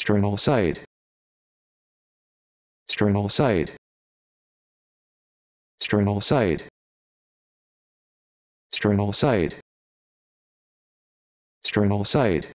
Sternal side. Sternal side. Sternal side. Sternal side. Sternal side.